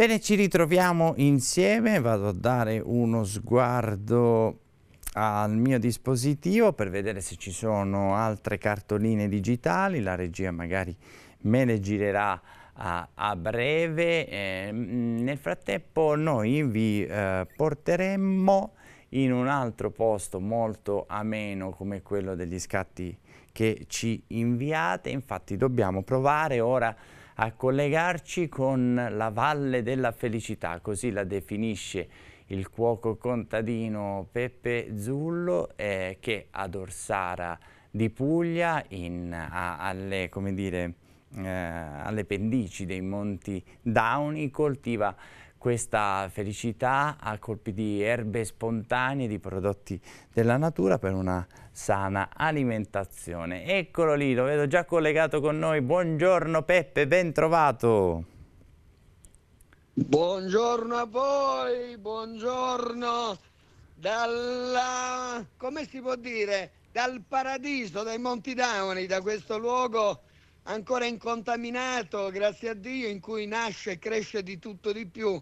Bene, ci ritroviamo insieme, vado a dare uno sguardo al mio dispositivo per vedere se ci sono altre cartoline digitali, la regia magari me le girerà a, a breve. Eh, nel frattempo noi vi eh, porteremmo in un altro posto molto ameno come quello degli scatti che ci inviate, infatti dobbiamo provare ora a collegarci con la Valle della Felicità, così la definisce il cuoco contadino Peppe Zullo eh, che ad Orsara di Puglia, in, a, alle, dire, eh, alle pendici dei Monti Dauni, coltiva questa felicità a colpi di erbe spontanee, di prodotti della natura per una sana alimentazione. Eccolo lì, lo vedo già collegato con noi. Buongiorno Peppe, ben trovato. Buongiorno a voi, buongiorno dalla... come si può dire? Dal paradiso dai Monti Dauni, da questo luogo ancora incontaminato, grazie a Dio, in cui nasce e cresce di tutto di più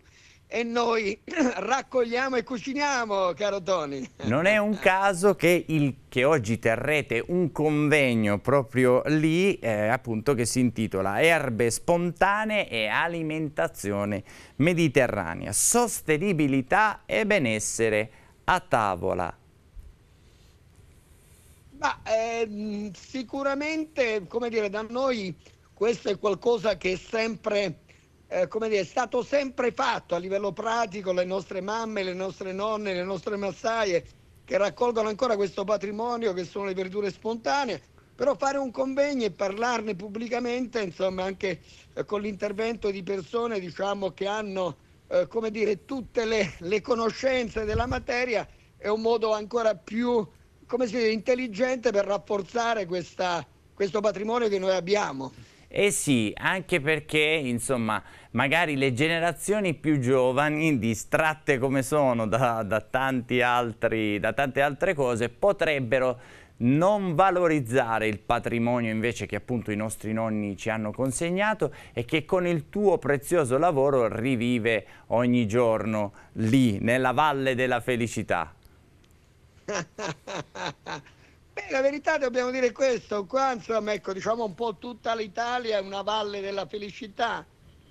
e noi raccogliamo e cuciniamo, caro Tony. Non è un caso che, il, che oggi terrete un convegno proprio lì, eh, appunto, che si intitola Erbe spontanee e alimentazione mediterranea, sostenibilità e benessere a tavola. Ma, eh, sicuramente, come dire, da noi questo è qualcosa che è sempre... Eh, come dire, è stato sempre fatto a livello pratico, le nostre mamme, le nostre nonne, le nostre massaie che raccolgono ancora questo patrimonio che sono le verdure spontanee, però fare un convegno e parlarne pubblicamente, insomma anche eh, con l'intervento di persone diciamo, che hanno eh, come dire, tutte le, le conoscenze della materia, è un modo ancora più come si dice, intelligente per rafforzare questa, questo patrimonio che noi abbiamo. Eh sì, anche perché, insomma, magari le generazioni più giovani, distratte come sono da, da, altri, da tante altre cose, potrebbero non valorizzare il patrimonio invece che appunto i nostri nonni ci hanno consegnato e che con il tuo prezioso lavoro rivive ogni giorno lì, nella Valle della Felicità. Beh, la verità dobbiamo dire questo, qua insomma, ecco, diciamo un po' tutta l'Italia è una valle della felicità,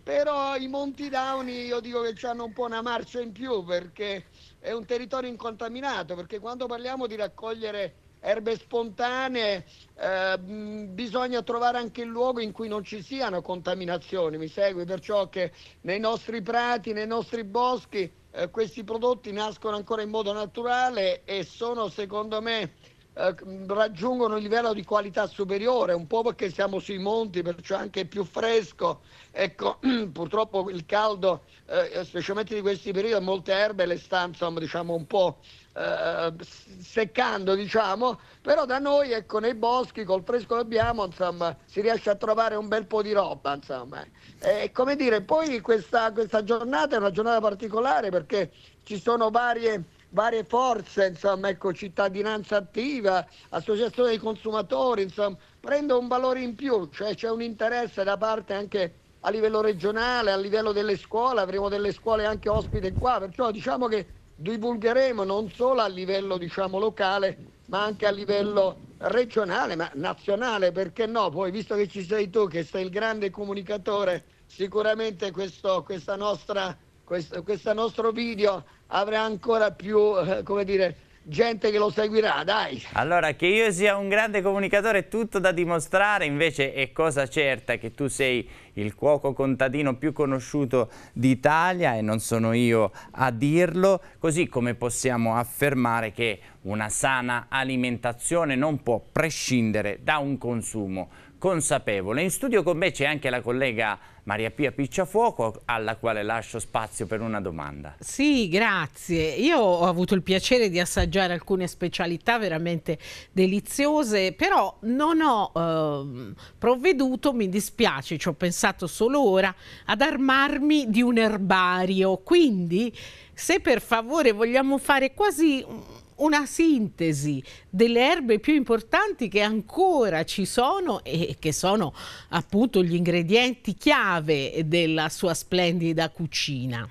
però i Monti Dauni io dico che hanno un po' una marcia in più perché è un territorio incontaminato, perché quando parliamo di raccogliere erbe spontanee eh, mm, bisogna trovare anche il luogo in cui non ci siano contaminazioni, mi segui, perciò che nei nostri prati, nei nostri boschi eh, questi prodotti nascono ancora in modo naturale e sono secondo me eh, raggiungono un livello di qualità superiore, un po' perché siamo sui monti, perciò anche più fresco. Ecco, purtroppo il caldo, eh, eh, specialmente di questi periodi, molte erbe le stanno diciamo un po' Eh, seccando, diciamo, però da noi, ecco, nei boschi, col fresco che abbiamo, insomma, si riesce a trovare un bel po' di roba, insomma. E come dire, poi questa, questa giornata è una giornata particolare perché ci sono varie varie forze, insomma, ecco, cittadinanza attiva, associazione dei consumatori, insomma, prende un valore in più, cioè c'è un interesse da parte anche a livello regionale, a livello delle scuole, avremo delle scuole anche ospite qua, perciò diciamo che divulgheremo non solo a livello diciamo, locale ma anche a livello regionale ma nazionale perché no poi visto che ci sei tu che sei il grande comunicatore sicuramente questo, questa nostra, questo, questo nostro video avrà ancora più eh, come dire gente che lo seguirà, dai. Allora, che io sia un grande comunicatore è tutto da dimostrare, invece è cosa certa che tu sei il cuoco contadino più conosciuto d'Italia e non sono io a dirlo, così come possiamo affermare che una sana alimentazione non può prescindere da un consumo consapevole. In studio con me c'è anche la collega Maria Pia Picciafuoco, alla quale lascio spazio per una domanda. Sì, grazie. Io ho avuto il piacere di assaggiare alcune specialità veramente deliziose, però non ho eh, provveduto, mi dispiace, ci ho pensato solo ora, ad armarmi di un erbario. Quindi, se per favore vogliamo fare quasi una sintesi delle erbe più importanti che ancora ci sono e che sono appunto gli ingredienti chiave della sua splendida cucina.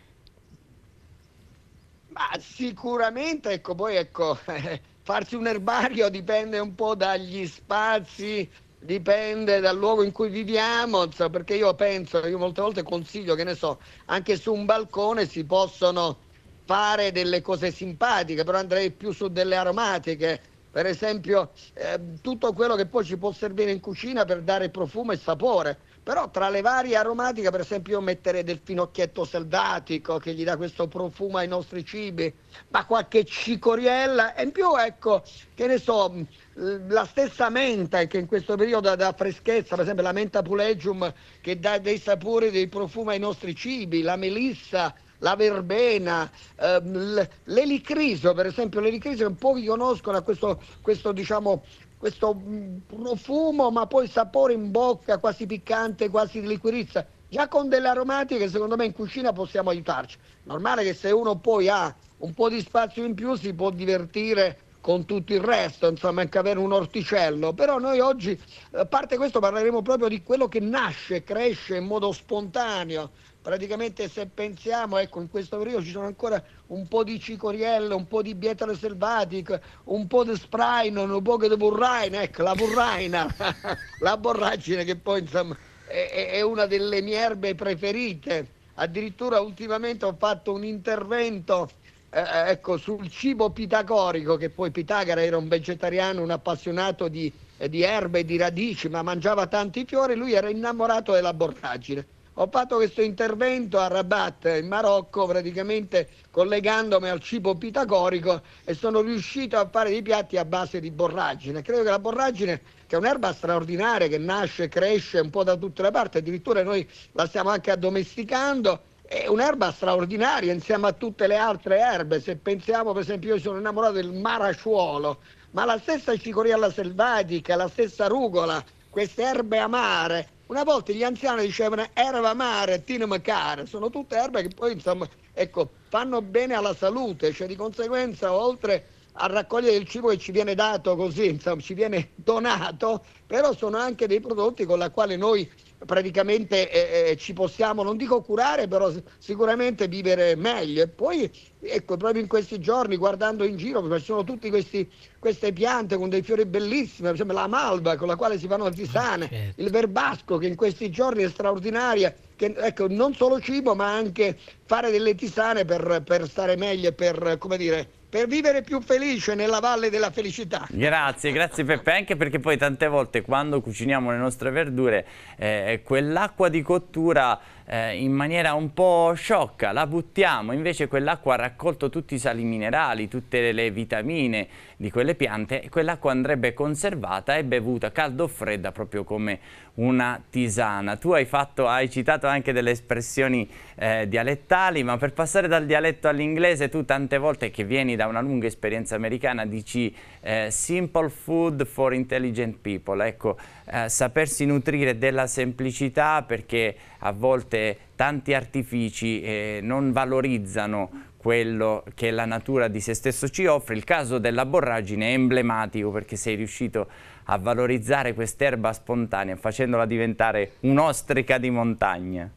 Ma sicuramente, ecco, poi ecco, eh, farsi un erbario dipende un po' dagli spazi, dipende dal luogo in cui viviamo, perché io penso, io molte volte consiglio, che ne so, anche su un balcone si possono fare delle cose simpatiche, però andrei più su delle aromatiche, per esempio eh, tutto quello che poi ci può servire in cucina per dare profumo e sapore. Però tra le varie aromatiche, per esempio, io metterei del finocchietto selvatico che gli dà questo profumo ai nostri cibi, ma qualche cicoriella e in più, ecco, che ne so, mm, la stessa menta che in questo periodo dà freschezza, per esempio la menta pulegium che dà dei sapori, dei profumi ai nostri cibi, la melissa la verbena, ehm, l'elicriso, per esempio l'elicriso che pochi conoscono ha questo, questo diciamo, questo mm, profumo ma poi sapore in bocca quasi piccante, quasi di liquirizia. Già con delle aromatiche secondo me in cucina possiamo aiutarci. Normale che se uno poi ha un po' di spazio in più si può divertire con tutto il resto, insomma, anche avere un orticello, però noi oggi, a parte questo, parleremo proprio di quello che nasce, cresce in modo spontaneo. Praticamente se pensiamo, ecco, in questo periodo ci sono ancora un po' di cicoriello, un po' di bietole selvatiche, un po' di sprainon, un po' di burraina, ecco, la burraina, la borragine che poi, insomma, è, è una delle mie erbe preferite. Addirittura ultimamente ho fatto un intervento eh, eh, ecco, sul cibo pitagorico, che poi Pitagora era un vegetariano, un appassionato di, eh, di erbe, di radici, ma mangiava tanti fiori, lui era innamorato della borragine. Ho fatto questo intervento a Rabat, in Marocco, praticamente collegandomi al cibo pitagorico e sono riuscito a fare dei piatti a base di borragine. Credo che la borragine, che è un'erba straordinaria che nasce, cresce un po' da tutte le parti, addirittura noi la stiamo anche addomesticando è un'erba straordinaria insieme a tutte le altre erbe. Se pensiamo, per esempio, io sono innamorato del maraciuolo, ma la stessa cicoriella selvatica, la stessa rugola, queste erbe amare. Una volta gli anziani dicevano erba amare, tinemacare, sono tutte erbe che poi insomma, ecco, fanno bene alla salute, cioè di conseguenza oltre a raccogliere il cibo che ci viene dato così, insomma, ci viene donato, però sono anche dei prodotti con la quale noi praticamente eh, eh, ci possiamo, non dico curare, però sicuramente vivere meglio. E poi, ecco, proprio in questi giorni, guardando in giro, ci sono tutte queste piante con dei fiori bellissimi, per esempio la malva con la quale si fanno le tisane, ah, certo. il verbasco che in questi giorni è straordinaria, che, ecco, non solo cibo, ma anche fare delle tisane per, per stare meglio e per, come dire, per vivere più felice nella valle della felicità. Grazie, grazie Peppe, anche perché poi tante volte quando cuciniamo le nostre verdure eh, quell'acqua di cottura eh, in maniera un po' sciocca, la buttiamo, invece quell'acqua ha raccolto tutti i sali minerali, tutte le vitamine di quelle piante e quell'acqua andrebbe conservata e bevuta caldo o fredda proprio come una tisana. Tu hai, fatto, hai citato anche delle espressioni eh, dialettali, ma per passare dal dialetto all'inglese tu tante volte che vieni da una lunga esperienza americana dici eh, simple food for intelligent people, ecco eh, sapersi nutrire della semplicità perché a volte tanti artifici eh, non valorizzano quello che la natura di se stesso ci offre. Il caso della borragine è emblematico perché sei riuscito a valorizzare quest'erba spontanea facendola diventare un'ostrica di montagna.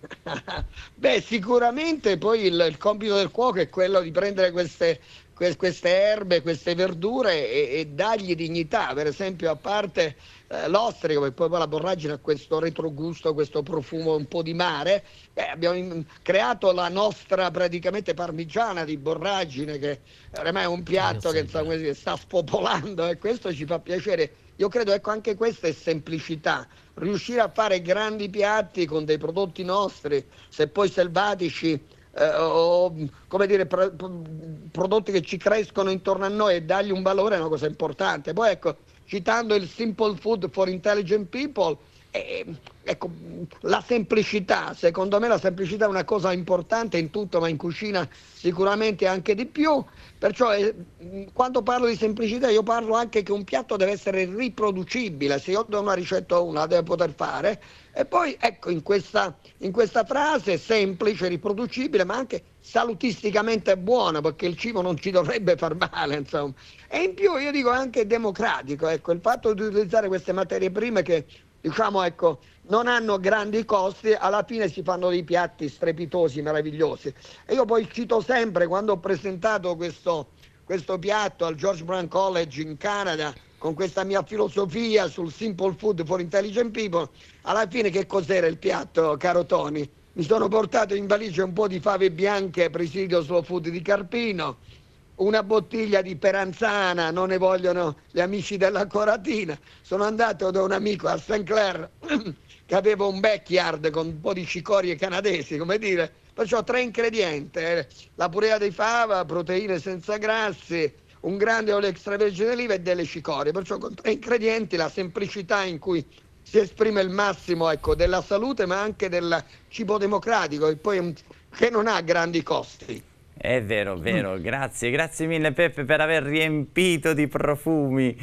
Beh, sicuramente poi il, il, compito del cuoco è quello di prendere queste, queste erbe, queste verdure e, e dargli dignità, per esempio a parte eh, l'ostrico, che poi, la borragine ha questo retrogusto, questo profumo un po' di mare, eh, abbiamo in, creato la nostra praticamente parmigiana di borragine che ormai è un piatto che sta, sta spopolando e questo ci fa piacere. Io credo ecco anche questa è semplicità, riuscire a fare grandi piatti con dei prodotti nostri, se poi selvatici eh, o come dire, pro, prodotti che ci crescono intorno a noi e dargli un valore è una cosa importante. Poi ecco, citando il Simple Food for Intelligent People, eh, ecco, la semplicità, secondo me la semplicità è una cosa importante in tutto, ma in cucina sicuramente anche di più, perciò eh, quando parlo di semplicità io parlo anche che un piatto deve essere riproducibile, se io do una ricetta o una la devo poter fare, e poi ecco in questa, in questa frase semplice, riproducibile, ma anche salutisticamente buona, perché il cibo non ci dovrebbe far male, insomma. E in più io dico anche democratico, ecco, il fatto di utilizzare queste materie prime che diciamo ecco, non hanno grandi costi, alla fine si fanno dei piatti strepitosi, meravigliosi. E io poi cito sempre quando ho presentato questo, questo piatto al George Brown College in Canada con questa mia filosofia sul simple food for intelligent people, alla fine che cos'era il piatto, caro Tony? Mi sono portato in valigia un po' di fave bianche presidio slow food di Carpino, una bottiglia di peranzana, non ne vogliono gli amici della Coratina. Sono andato da un amico a St. Clair che aveva un backyard con un po' di cicorie canadesi, come dire. Perciò tre ingredienti, eh. la purea di fava, proteine senza grassi, un grande olio extravergine d'oliva e delle cicorie. Perciò con tre ingredienti la semplicità in cui si esprime il massimo ecco, della salute ma anche del cibo democratico che, poi, che non ha grandi costi. È vero, vero, grazie, grazie mille Peppe per aver riempito di profumi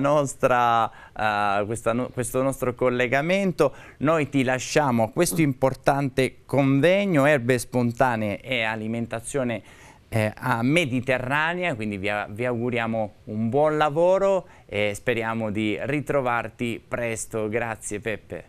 nostra, uh, no, questo nostro collegamento. Noi ti lasciamo a questo importante convegno Erbe Spontanee e Alimentazione eh, Mediterranea, quindi vi, vi auguriamo un buon lavoro e speriamo di ritrovarti presto. Grazie Peppe.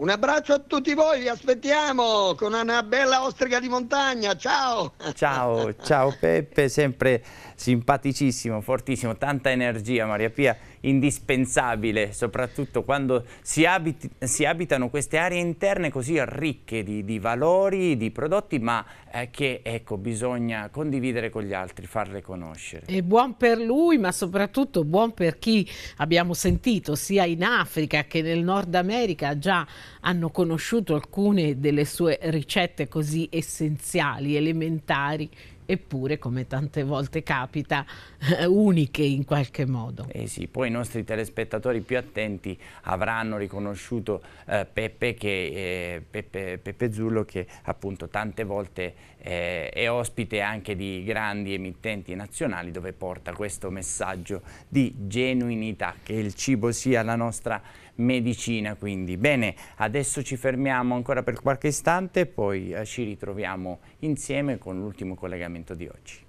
Un abbraccio a tutti voi, vi aspettiamo con una bella ostrica di montagna. Ciao! Ciao, ciao Peppe, sempre simpaticissimo, fortissimo, tanta energia, Maria Pia, indispensabile, soprattutto quando si, abiti, si abitano queste aree interne così ricche di, di valori, di prodotti, ma eh, che ecco, bisogna condividere con gli altri, farle conoscere. E buon per lui, ma soprattutto buon per chi abbiamo sentito sia in Africa che nel Nord America già hanno conosciuto alcune delle sue ricette così essenziali, elementari eppure come tante volte capita eh, uniche in qualche modo. Eh sì, poi i nostri telespettatori più attenti avranno riconosciuto eh, Peppe, che, eh, Peppe, Peppe, Zullo che appunto tante volte eh, è ospite anche di grandi emittenti nazionali dove porta questo messaggio di genuinità, che il cibo sia la nostra medicina quindi. Bene, adesso ci fermiamo ancora per qualche istante e poi eh, ci ritroviamo insieme con l'ultimo collegamento di oggi.